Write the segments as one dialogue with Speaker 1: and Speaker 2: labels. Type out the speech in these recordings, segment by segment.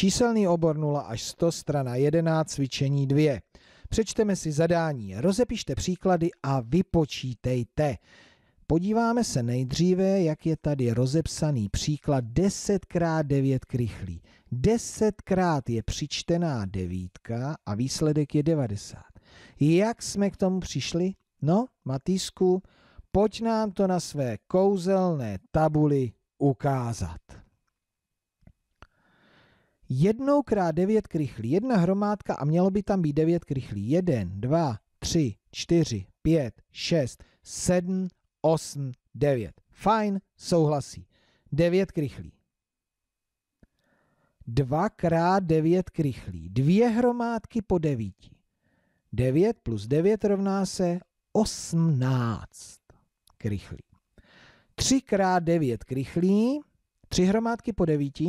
Speaker 1: Číselný obor 0 až 100, strana 11, cvičení 2. Přečteme si zadání, rozepište příklady a vypočítejte. Podíváme se nejdříve, jak je tady rozepsaný příklad 10x9 krychlí. 10x je přičtená devítka a výsledek je 90. Jak jsme k tomu přišli? No, Matýsku, pojď nám to na své kouzelné tabuli ukázat jednou krát devět krychlí, jedna hromádka a mělo by tam být devět krychlí. Jeden, dva, tři, čtyři, pět, šest, sedm, osm, devět. Fajn, souhlasí. Devět krychlí. krát devět krychlí. Dvě hromádky po devíti. Devět plus devět rovná se osmnáct krychlí. Tři krát devět krychlí, Tři hromádky po devíti.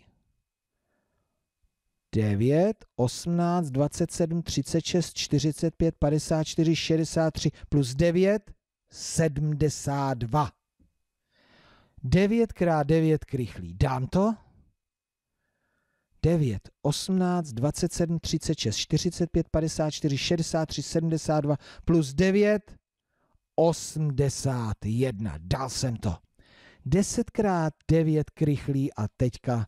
Speaker 1: 9, 18, 27, 36, 45, 54, 63 plus 9, 72. 9 krát 9 krychlí. Dám to? 9, 18, 27, 36, 45, 54, 63, 72 plus 9, 81. Dal jsem to. 10 krát 9 krychlí a teďka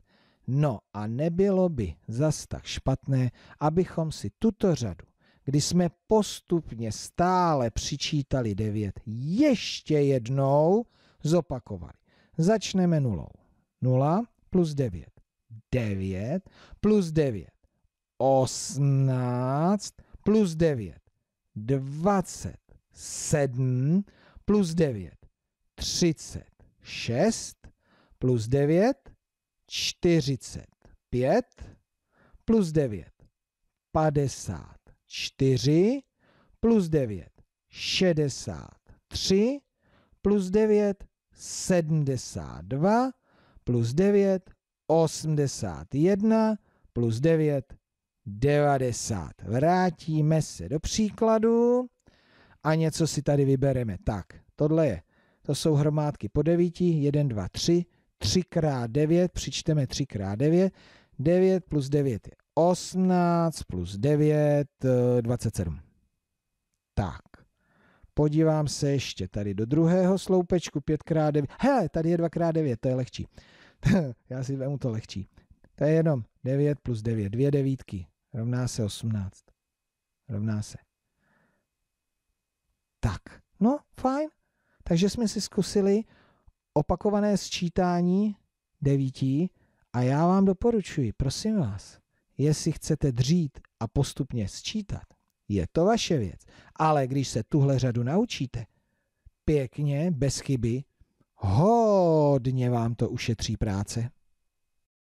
Speaker 1: No a nebylo by zas tak špatné, abychom si tuto řadu, kdy jsme postupně stále přičítali 9, ještě jednou zopakovali. Začneme nulou. 0 plus 9. 9 plus 9. 18 plus 9. 27 plus 9. 36 plus 9 45 plus 9 54 plus 9 63 plus 9 72 plus 9 81 plus 9 90. Vrátíme se do příkladu a něco si tady vybereme. Tak, tohle je, to jsou hromádky po 9, 1, 2, 3, 3x9, přičteme 3x9, 9 plus 9 je 18, plus 9, 27. Eh, tak, podívám se ještě tady do druhého sloupečku, 5x9, he, tady je 2x9, to je lehčí. Já si vemu to lehčí. To je jenom 9 plus 9, 2 devítky, rovná se 18. Rovná se. Tak, no, fajn. Takže jsme si zkusili opakované sčítání devíti a já vám doporučuji, prosím vás, jestli chcete dřít a postupně sčítat, je to vaše věc. Ale když se tuhle řadu naučíte, pěkně, bez chyby, hodně vám to ušetří práce.